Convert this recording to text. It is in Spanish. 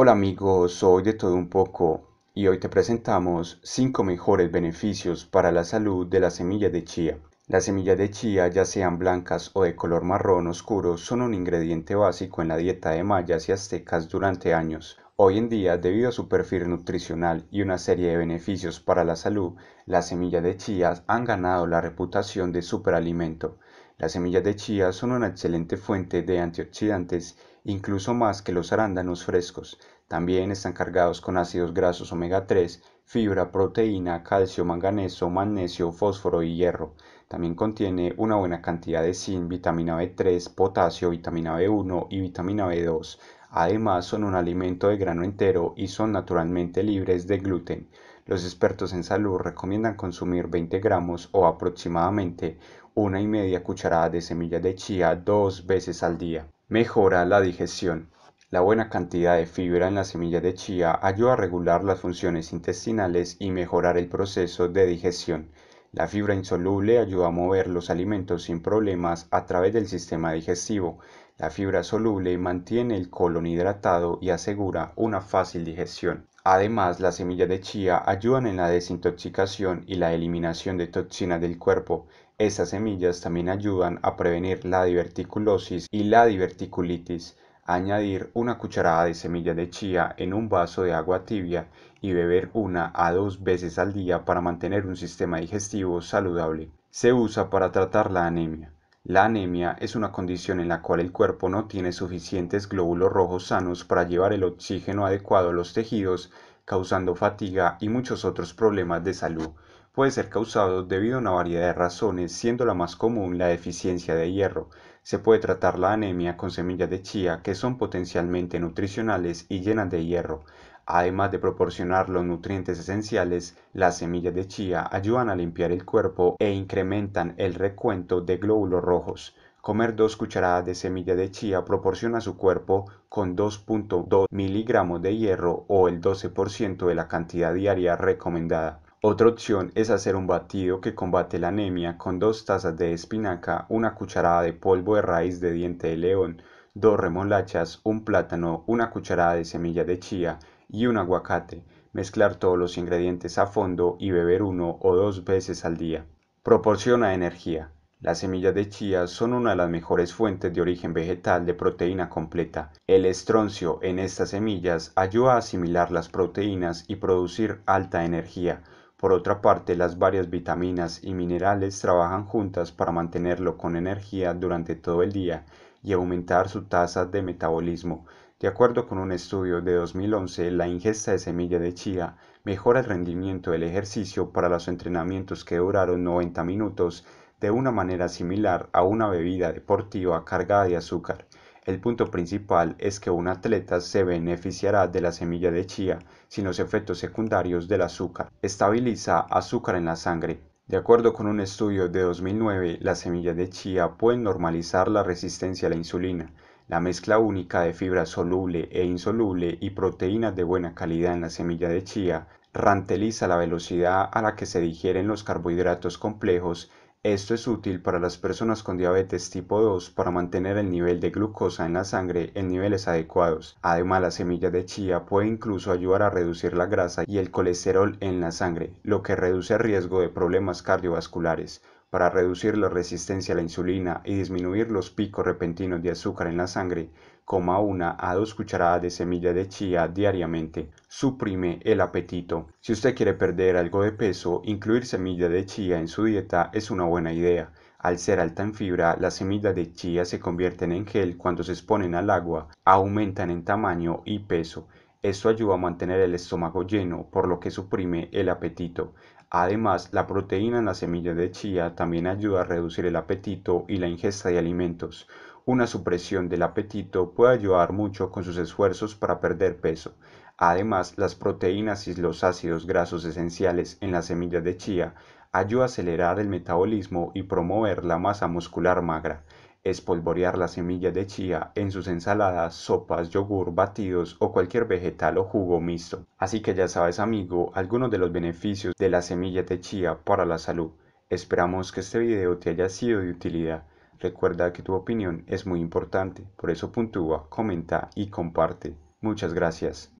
Hola amigos, soy de todo un poco y hoy te presentamos 5 mejores beneficios para la salud de la semilla de chía. Las semillas de chía, ya sean blancas o de color marrón oscuro, son un ingrediente básico en la dieta de mayas y aztecas durante años. Hoy en día, debido a su perfil nutricional y una serie de beneficios para la salud, las semillas de chía han ganado la reputación de superalimento. Las semillas de chía son una excelente fuente de antioxidantes, incluso más que los arándanos frescos. También están cargados con ácidos grasos omega 3, fibra, proteína, calcio, manganeso, magnesio, fósforo y hierro. También contiene una buena cantidad de zinc, vitamina B3, potasio, vitamina B1 y vitamina B2. Además son un alimento de grano entero y son naturalmente libres de gluten. Los expertos en salud recomiendan consumir 20 gramos o aproximadamente una y media cucharada de semillas de chía dos veces al día. Mejora la digestión. La buena cantidad de fibra en las semillas de chía ayuda a regular las funciones intestinales y mejorar el proceso de digestión. La fibra insoluble ayuda a mover los alimentos sin problemas a través del sistema digestivo, la fibra soluble mantiene el colon hidratado y asegura una fácil digestión. Además, las semillas de chía ayudan en la desintoxicación y la eliminación de toxinas del cuerpo. Estas semillas también ayudan a prevenir la diverticulosis y la diverticulitis. Añadir una cucharada de semillas de chía en un vaso de agua tibia y beber una a dos veces al día para mantener un sistema digestivo saludable. Se usa para tratar la anemia. La anemia es una condición en la cual el cuerpo no tiene suficientes glóbulos rojos sanos para llevar el oxígeno adecuado a los tejidos, causando fatiga y muchos otros problemas de salud. Puede ser causado debido a una variedad de razones, siendo la más común la deficiencia de hierro. Se puede tratar la anemia con semillas de chía que son potencialmente nutricionales y llenas de hierro. Además de proporcionar los nutrientes esenciales, las semillas de chía ayudan a limpiar el cuerpo e incrementan el recuento de glóbulos rojos. Comer dos cucharadas de semilla de chía proporciona a su cuerpo con 2.2 miligramos de hierro o el 12% de la cantidad diaria recomendada. Otra opción es hacer un batido que combate la anemia con dos tazas de espinaca, una cucharada de polvo de raíz de diente de león, dos remolachas, un plátano, una cucharada de semilla de chía, y un aguacate, mezclar todos los ingredientes a fondo y beber uno o dos veces al día. Proporciona energía. Las semillas de chía son una de las mejores fuentes de origen vegetal de proteína completa. El estroncio en estas semillas ayuda a asimilar las proteínas y producir alta energía. Por otra parte, las varias vitaminas y minerales trabajan juntas para mantenerlo con energía durante todo el día y aumentar su tasa de metabolismo, de acuerdo con un estudio de 2011, la ingesta de semilla de chía mejora el rendimiento del ejercicio para los entrenamientos que duraron 90 minutos de una manera similar a una bebida deportiva cargada de azúcar. El punto principal es que un atleta se beneficiará de la semilla de chía sin los efectos secundarios del azúcar. Estabiliza azúcar en la sangre. De acuerdo con un estudio de 2009, las semillas de chía pueden normalizar la resistencia a la insulina, la mezcla única de fibra soluble e insoluble y proteínas de buena calidad en la semilla de chía ranteliza la velocidad a la que se digieren los carbohidratos complejos. Esto es útil para las personas con diabetes tipo 2 para mantener el nivel de glucosa en la sangre en niveles adecuados. Además, la semilla de chía puede incluso ayudar a reducir la grasa y el colesterol en la sangre, lo que reduce el riesgo de problemas cardiovasculares. Para reducir la resistencia a la insulina y disminuir los picos repentinos de azúcar en la sangre, coma una a dos cucharadas de semilla de chía diariamente. Suprime el apetito. Si usted quiere perder algo de peso, incluir semilla de chía en su dieta es una buena idea. Al ser alta en fibra, las semillas de chía se convierten en gel cuando se exponen al agua, aumentan en tamaño y peso. Esto ayuda a mantener el estómago lleno, por lo que suprime el apetito. Además, la proteína en la semillas de chía también ayuda a reducir el apetito y la ingesta de alimentos. Una supresión del apetito puede ayudar mucho con sus esfuerzos para perder peso. Además, las proteínas y los ácidos grasos esenciales en las semillas de chía ayudan a acelerar el metabolismo y promover la masa muscular magra. Espolvorear las semillas de chía en sus ensaladas, sopas, yogur, batidos o cualquier vegetal o jugo mixto. Así que ya sabes amigo, algunos de los beneficios de la semilla de chía para la salud. Esperamos que este video te haya sido de utilidad. Recuerda que tu opinión es muy importante, por eso puntúa, comenta y comparte. Muchas gracias.